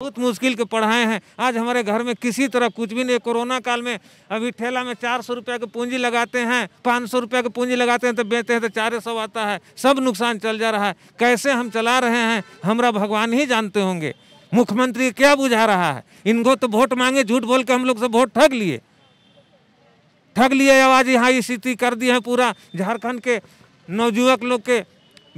बहुत मुश्किल के पढ़ाए हैं आज हमारे घर में किसी तरह कुछ भी नहीं कोरोना काल में अभी ठेला में चार सौ रुपये की पूंजी लगाते हैं पाँच सौ रुपया की पूंजी लगाते हैं तो बेचते हैं तो चार सौ आता है सब नुकसान चल जा रहा है कैसे हम चला रहे हैं हमारा भगवान ही जानते होंगे मुख्यमंत्री क्या बुझा रहा है इनको तो वोट मांगे झूठ बोल के हम लोग से वोट ठग लिए ठग लिए आवाज यहाँ स्थिति कर दी है पूरा झारखंड के नवयुवक लोग के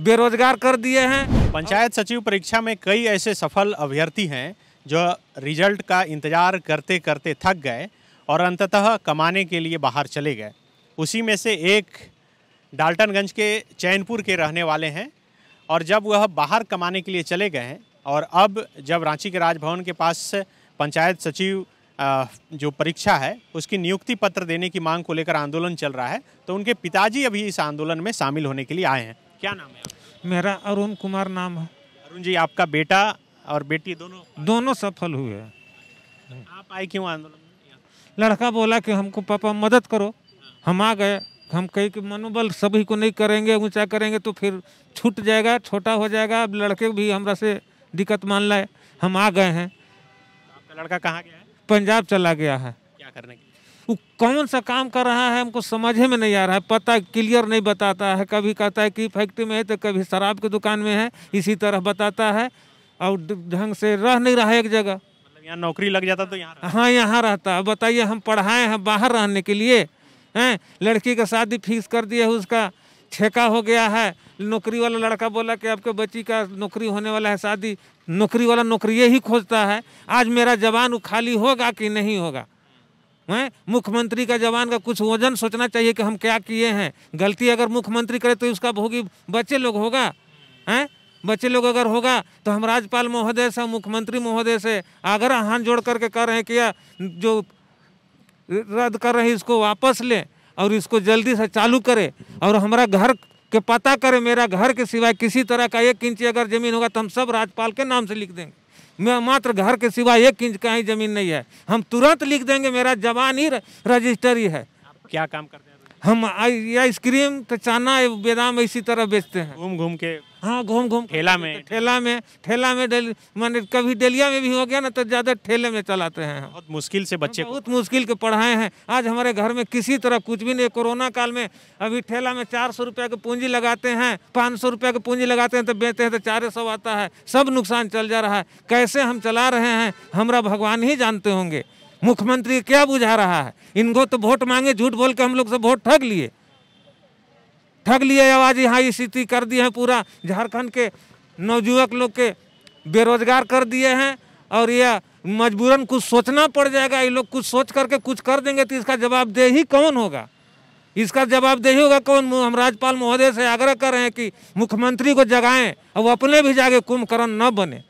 बेरोजगार कर दिए हैं पंचायत सचिव परीक्षा में कई ऐसे सफल अभ्यर्थी हैं जो रिजल्ट का इंतजार करते करते थक गए और अंततः कमाने के लिए बाहर चले गए उसी में से एक डाल्टनगंज के चैनपुर के रहने वाले हैं और जब वह बाहर कमाने के लिए चले गए हैं और अब जब रांची के राजभवन के पास पंचायत सचिव जो परीक्षा है उसकी नियुक्ति पत्र देने की मांग को लेकर आंदोलन चल रहा है तो उनके पिताजी अभी इस आंदोलन में शामिल होने के लिए आए हैं क्या नाम है मेरा अरुण कुमार नाम है अरुण जी आपका बेटा और बेटी दोनों दोनों सफल हुए आप आए क्यों आंदोलन लड़का बोला कि हमको पापा मदद करो हम आ गए हम कहीं कि मनोबल सभी को नहीं करेंगे ऊंचा करेंगे तो फिर छूट जाएगा छोटा हो जाएगा अब लड़के भी हमरा से दिक्कत मान लाए हम आ गए हैं आपका लड़का कहाँ गया है पंजाब चला गया है क्या करने के वो कौन सा काम कर रहा है हमको समझे में नहीं आ रहा है पता क्लियर नहीं बताता है कभी कहता है कि फैक्ट्री में है तो कभी शराब की दुकान में है इसी तरह बताता है और ढंग से रह नहीं रहा है एक जगह मतलब यहाँ नौकरी लग जाता तो यहाँ हाँ यहाँ रहता बताइए हम पढ़ाए हैं बाहर रहने के लिए हैं लड़की का शादी फीस कर दिया है उसका छेका हो गया है नौकरी वाला लड़का बोला कि आपके बच्ची का नौकरी होने वाला है शादी नौकरी वाला नौकरी ही खोजता है आज मेरा जवान वो खाली होगा कि नहीं होगा हैं मुख्यमंत्री का जवान का कुछ वजन सोचना चाहिए कि हम क्या किए हैं गलती अगर मुख्यमंत्री करे तो उसका भोगी बच्चे लोग होगा हैं बच्चे लोग अगर होगा तो हम राज्यपाल महोदय से मुख्यमंत्री महोदय से आगरा हाथ जोड़ करके कर रहे हैं कि जो रद्द कर रहे हैं इसको वापस लें और इसको जल्दी से चालू करें और हमारा घर के पता करें मेरा घर के सिवाय किसी तरह का एक इंची अगर ज़मीन होगा तो हम सब राज्यपाल के नाम से लिख देंगे मैं मात्र घर के सिवा एक इंच का ही जमीन नहीं है हम तुरंत लिख देंगे मेरा जवान ही रजिस्टर ही है क्या काम करते हम आइसक्रीम तो चना बेदाम इसी तरह बेचते हैं घूम घूम के हाँ घूम घूम तो ठेला में ठेला में ठेला में डेली मैंने कभी डेलिया में भी हो गया ना तो ज़्यादा ठेले में चलाते हैं बहुत मुश्किल से बच्चे बहुत मुश्किल के पढ़ाए हैं आज हमारे घर में किसी तरह कुछ भी नहीं कोरोना काल में अभी ठेला में चार सौ रुपया की पूंजी लगाते हैं पाँच सौ रुपया की पूंजी लगाते हैं तो बेचते हैं तो चार सौ आता है सब नुकसान चल जा रहा है कैसे हम चला रहे हैं हमारा भगवान ही जानते होंगे मुख्यमंत्री क्या बुझा रहा है इनको तो वोट मांगे झूठ बोल के हम लोग से वोट ठग लिए ठग लिए आवाज यहाँ स्थिति कर दी है पूरा झारखंड के नवयुवक लोग के बेरोजगार कर दिए हैं और यह मजबूरन कुछ सोचना पड़ जाएगा ये लोग कुछ सोच करके कुछ कर देंगे तो इसका जवाबदेही कौन होगा इसका जवाबदेही होगा कौन हम राज्यपाल महोदय से आग्रह कर रहे हैं कि मुख्यमंत्री को जगाएं और वो अपने भी जागे कुंभकर्ण न बने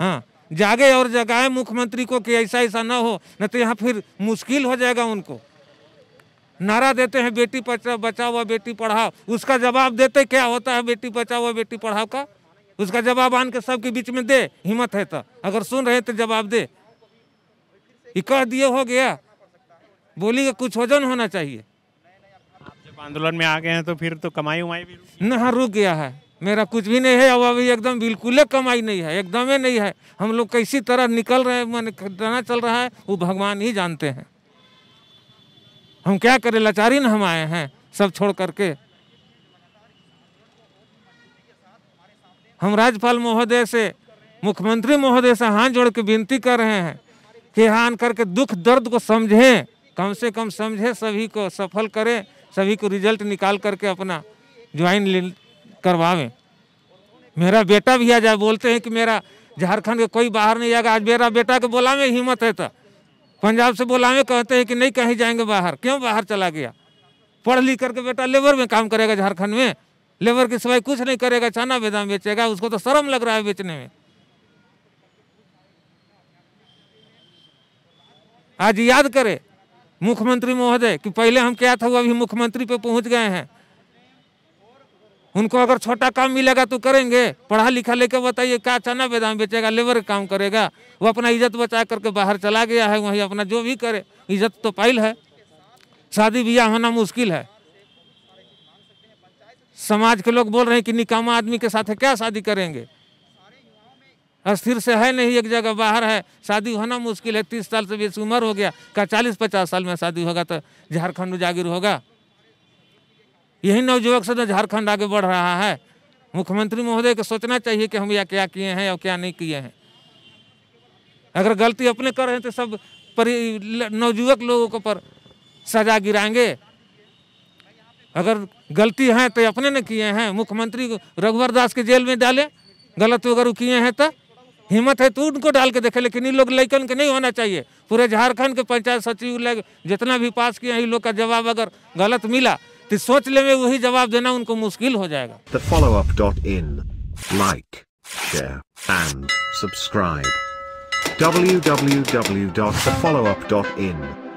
हाँ जागे और जगाए मुख्यमंत्री को कि ऐसा ऐसा ना हो नहीं तो यहाँ फिर मुश्किल हो जाएगा उनको नारा देते हैं बेटी बचाओ हुआ बेटी पढ़ाओ उसका जवाब देते क्या होता है बेटी बचाओ हुआ बेटी पढ़ाओ का उसका जवाब आन के सबके बीच में दे हिम्मत है तो अगर सुन रहे तो जवाब दे कह दिए हो गया बोली कुछ वजन होना चाहिए आंदोलन में आ गए हैं तो फिर तो कमाई उमाई भी ना हाँ, रुक गया है मेरा कुछ भी नहीं है अब अभी एकदम बिल्कुल ही कमाई नहीं है एकदम ही नहीं है हम लोग कैसी तरह निकल रहे हैं मैंने चल रहा है वो भगवान ही जानते हैं हम क्या करें लाचारी न हम आए हैं सब छोड़ करके हम राज्यपाल महोदय से मुख्यमंत्री महोदय से हाथ जोड़ के विनती कर रहे हैं कि हान करके दुख दर्द को समझें कम से कम समझें सभी को सफल करें सभी को रिजल्ट निकाल करके अपना ज्वाइन करवावे मेरा बेटा भी आ जाए बोलते हैं कि मेरा झारखंड के कोई बाहर नहीं जाएगा आज मेरा बेटा के बोला में हिम्मत है तो पंजाब से बोला में कहते हैं कि नहीं कहीं जाएंगे बाहर क्यों बाहर चला गया पढ़ लिख करके बेटा लेबर में काम करेगा झारखंड में लेबर के सिवाय कुछ नहीं करेगा चाना बेदाम बेचेगा उसको तो शर्म लग रहा है बेचने में आज याद करे मुख्यमंत्री महोदय कि पहले हम क्या था वो अभी मुख्यमंत्री पे पहुंच गए हैं उनको अगर छोटा काम मिलेगा तो करेंगे पढ़ा लिखा लेके बताइए क्या चना बेदाम बेचेगा लेबर काम करेगा वो अपना इज्जत बचा करके बाहर चला गया है वहीं अपना जो भी करे इज्जत तो पाइल है शादी ब्याह होना मुश्किल है समाज के लोग बोल रहे हैं कि निकामा आदमी के साथ क्या शादी करेंगे अस्थिर से है नहीं एक जगह बाहर है शादी होना मुश्किल है तीस साल से बेस उम्र हो गया क्या चालीस पचास साल में शादी होगा तो झारखंड में जागीर होगा यही नवयुवक से झारखंड आगे बढ़ रहा है मुख्यमंत्री महोदय को सोचना चाहिए कि हम या क्या किए हैं या क्या नहीं किए हैं अगर गलती अपने कर रहे हैं तो सब परि नवयुवक लोगों को पर सजा गिराएंगे अगर गलती है तो अपने ने किए हैं मुख्यमंत्री रघुवर दास के जेल में डाले गलत अगर वो किए हैं तो हिम्मत है तो उनको डाल के देखे लेकिन इन लोग लेकिन के नहीं होना चाहिए पूरे झारखंड के पंचायत सचिव लग जितना भी पास किए हैं इन लोग का जवाब अगर गलत मिला तो सोचने में वही जवाब देना उनको मुश्किल हो जाएगा the follow up dot in like share and subscribe www.thefollowup.in